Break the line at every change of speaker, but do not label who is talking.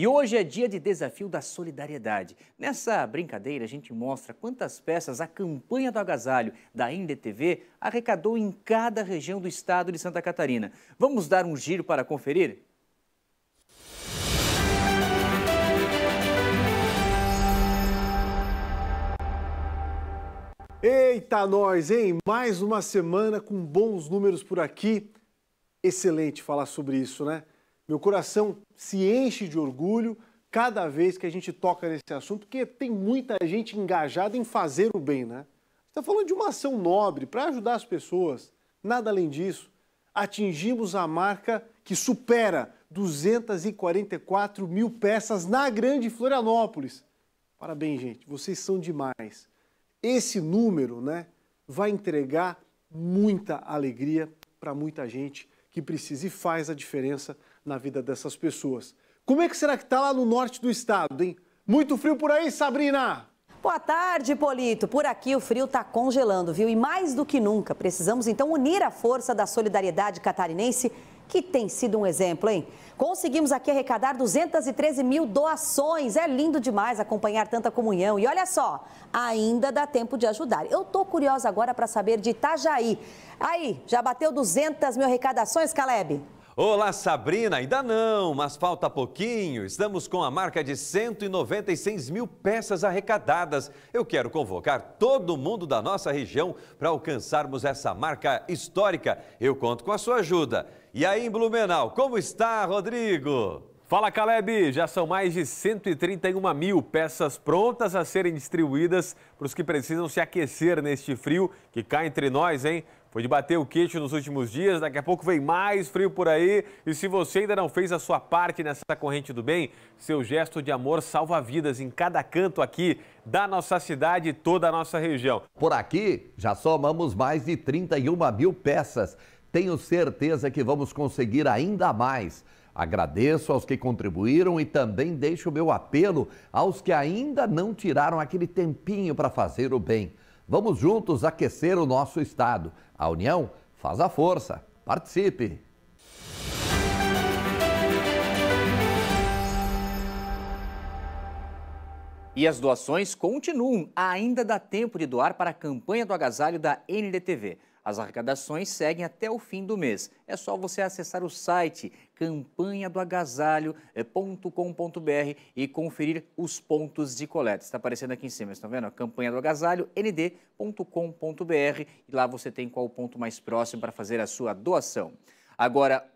E hoje é dia de desafio da solidariedade. Nessa brincadeira, a gente mostra quantas peças a campanha do agasalho da INDTV arrecadou em cada região do estado de Santa Catarina. Vamos dar um giro para conferir?
Eita nós, hein? Mais uma semana com bons números por aqui. Excelente falar sobre isso, né? Meu coração se enche de orgulho cada vez que a gente toca nesse assunto, porque tem muita gente engajada em fazer o bem, né? Está falando de uma ação nobre para ajudar as pessoas. Nada além disso. Atingimos a marca que supera 244 mil peças na Grande Florianópolis. Parabéns, gente. Vocês são demais. Esse número, né, vai entregar muita alegria para muita gente que precisa e faz a diferença na vida dessas pessoas. Como é que será que
está lá no norte do estado, hein? Muito frio por aí, Sabrina! Boa tarde, Polito. Por aqui o frio está congelando, viu? E mais do que nunca, precisamos então unir a força da solidariedade catarinense que tem sido um exemplo, hein? Conseguimos aqui arrecadar 213 mil doações. É lindo demais acompanhar tanta comunhão. E olha só, ainda dá tempo de ajudar. Eu tô curiosa agora para saber de Itajaí. Aí, já bateu 200 mil arrecadações, Caleb?
Olá, Sabrina! Ainda não, mas falta pouquinho. Estamos com a marca de 196 mil peças arrecadadas. Eu quero convocar todo mundo da nossa região para alcançarmos essa marca histórica. Eu conto
com a sua ajuda. E aí, em Blumenau, como está, Rodrigo? Fala Caleb! Já são mais de 131 mil peças prontas a serem distribuídas para os que precisam se aquecer neste frio que cai entre nós, hein? Foi de bater o queixo nos últimos dias, daqui a pouco vem mais frio por aí. E se você ainda não fez a sua parte nessa corrente do bem, seu gesto de amor salva vidas em cada canto aqui da nossa cidade e toda a
nossa região. Por aqui, já somamos mais de 31 mil peças. Tenho certeza que vamos conseguir ainda mais. Agradeço aos que contribuíram e também deixo o meu apelo aos que ainda não tiraram aquele tempinho para fazer o bem. Vamos juntos aquecer o nosso Estado. A União faz a força. Participe!
E as doações continuam. Ainda dá tempo de doar para a campanha do agasalho da NDTV. As arrecadações seguem até o fim do mês. É só você acessar o site campanha do agasalho.com.br e conferir os pontos de coleta. Está aparecendo aqui em cima, estão vendo? Campanha do agasalho nd.com.br e lá você tem qual o ponto mais próximo para fazer a sua doação. Agora,